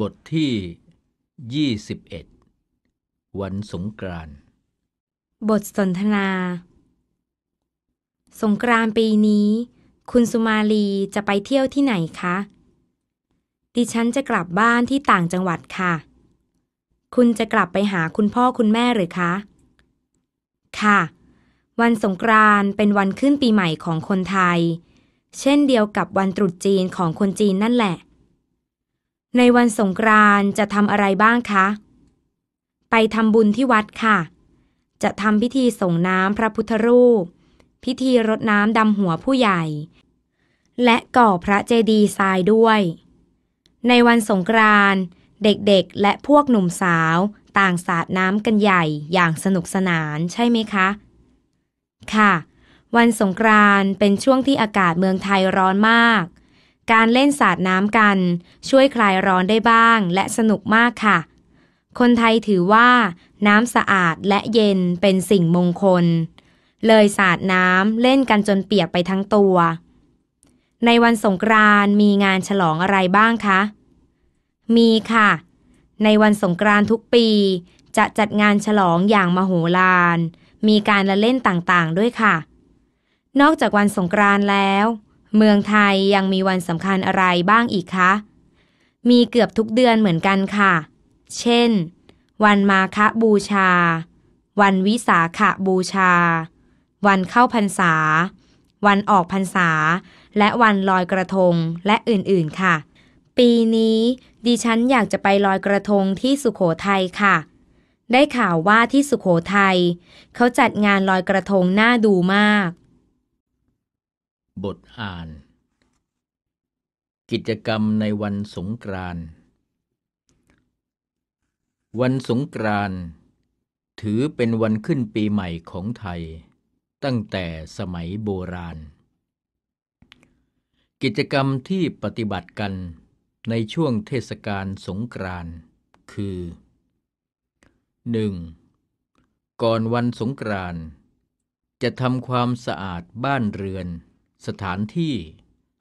บทที่ 21 วันสงกรานต์บทสนทนา สงกรานต์ปีนี้ คุณสุมาลีจะไปเที่ยวที่ไหนคะดิฉันจะกลับบ้านที่ต่างจังหวัดค่ะ คุณจะกลับไปหาคุณพ่อคุณแม่หรือคะ ค่ะ วันสงกรานต์เป็นวันขึ้นปีใหม่ของคนไทย เช่นเดียวกับวันตรุษจีนของคนจีนนั่นแหละในวันสงกรานต์จะทำอะไรบ้างคะ ไปทำบุญที่วัดค่ะ จะทำพิธีส่งน้ำพระพุทธรูป พิธีรดน้ำดำหัวผู้ใหญ่ และก่อพระเจดีย์ทรายด้วย ในวันสงกรานต์เด็กๆและพวกหนุ่มสาวต่างสาดน้ำกันใหญ่อย่างสนุกสนานใช่ไหมคะ ค่ะ วันสงกรานต์เป็นช่วงที่อากาศเมืองไทยร้อนมากการเล่นสาดน้ำกันช่วยคลายร้อนได้บ้างและสนุกมากค่ะ คนไทยถือว่า น้ำสะอาดและเย็นเป็นสิ่งมงคล เลยสาดน้ำ เล่นกันจนเปียกไปทั้งตัว ในวันสงกรานมีงานฉลองอะไรบ้างคะ มีค่ะ ในวันสงกรานทุกปีจะจัดงานฉลองอย่างมโหฬารมีการละเล่นต่างๆด้วยค่ะ นอกจากวันสงกรานแล้วเมืองไทยยังมีวันสำคัญอะไรบ้างอีกคะ มีเกือบทุกเดือนเหมือนกันค่ะ เช่น วันมาคบูชา วันวิสาขบูชา วันเข้าพรรษา วันออกพรรษา และวันลอยกระทงและอื่นๆค่ะ ปีนี้ ดิฉันอยากจะไปลอยกระทงที่สุขโขทัยค่ะ ได้ข่าวว่าที่สุขโขทัยเขาจัดงานลอยกระทง น่าดูมากบทอ่าน กิจกรรมในวันสงกรานต์วันสงกรานต์ถือเป็นวันขึ้นปีใหม่ของไทย ตั้งแต่สมัยโบราณ กิจกรรมที่ปฏิบัติกันในช่วงเทศกาลสงกรานต์คือ 1. ก่อนวันสงกรานต์จะทำความสะอาดบ้านเรือนสถานที่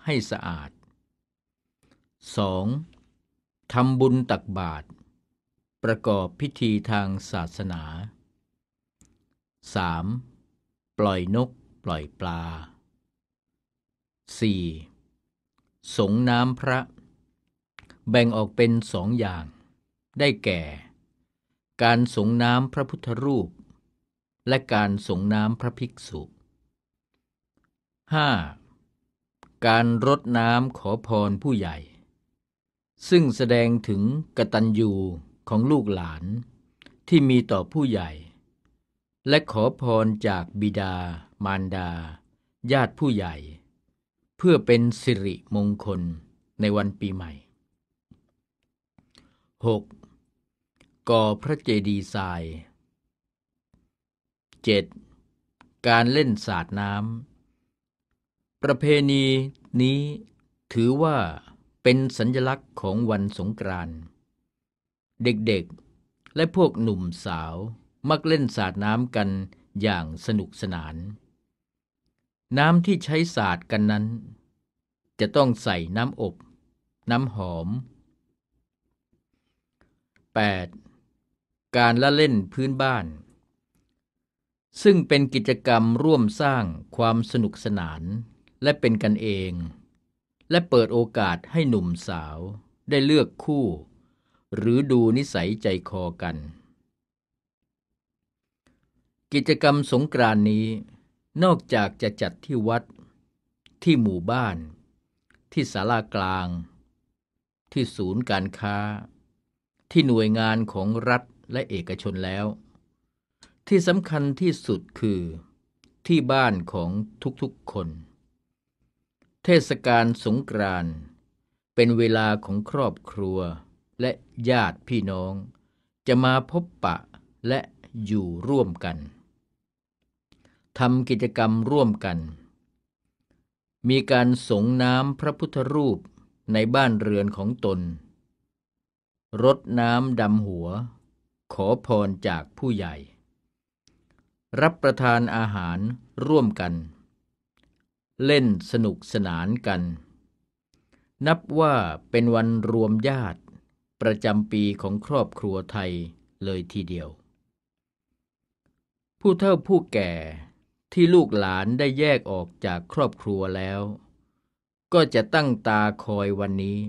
ให้สะอาด 2. ทำบุญตักบาตรประกอบพิธีทางศาสนา 3. ปล่อยนกปล่อยปลา 4. สงน้ำพระ แบ่งออกเป็นสองอย่าง ได้แก่ การสงน้ำพระพุทธรูป และการสงน้ำพระภิกษุ 5. การรดน้ำขอพรผู้ใหญ่ ซึ่งแสดงถึงกตัญญูของลูกหลานที่มีต่อผู้ใหญ่ และขอพรจากบิดา มารดา ญาติผู้ใหญ่ เพื่อเป็นสิริมงคลในวันปีใหม่ 6. ก่อพระเจดีย์ทราย 7. การเล่นสาดน้ำประเพณีนี้ถือว่าเป็นสัญลักษณ์ของวันสงกรานต์เด็กๆและพวกหนุ่มสาวมักเล่นสาดน้ำกันอย่างสนุกสนาน น้ำที่ใช้สาดกันนั้น จะต้องใส่น้ำอบ น้ำหอม 8. การละเล่นพื้นบ้าน ซึ่งเป็นกิจกรรมร่วมสร้างความสนุกสนานและเป็นกันเอง และเปิดโอกาสให้หนุ่มสาวได้เลือกคู่หรือดูนิสัยใจคอกัน กิจกรรมสงกรานนี้นอกจากจะจัดที่วัด ที่หมู่บ้าน ที่ศาลากลาง ที่ศูนย์การค้า ที่หน่วยงานของรัฐและเอกชนแล้ว ที่สำคัญที่สุดคือที่บ้านของทุกๆคนเทศกาลสงกรานต์เป็นเวลาของครอบครัวและญาติพี่น้องจะมาพบปะและอยู่ร่วมกันทำกิจกรรมร่วมกัน มีการสงน้ำพระพุทธรูปในบ้านเรือนของตนรดน้ำดำหัวขอพรจากผู้ใหญ่ รับประทานอาหารร่วมกันเล่นสนุกสนานกัน นับว่าเป็นวันรวมญาติ ประจำปีของครอบครัวไทยเลยทีเดียว ผู้เฒ่าผู้แก่ที่ลูกหลานได้แยกออกจากครอบครัวแล้ว ก็จะตั้งตาคอยวันนี้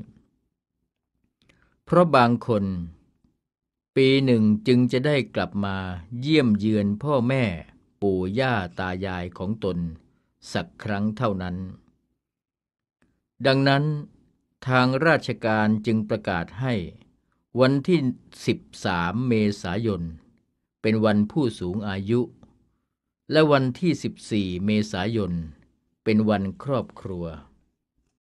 เพราะบางคน ปีหนึ่งจึงจะได้กลับมาเยี่ยมเยือนพ่อแม่ปู่ย่าตายายของตนสักครั้งเท่านั้น ดังนั้นทางราชการจึงประกาศให้วันที่ 13 เมษายน เป็นวันผู้สูงอายุ และวันที่ 14 เมษายน เป็นวันครอบครัว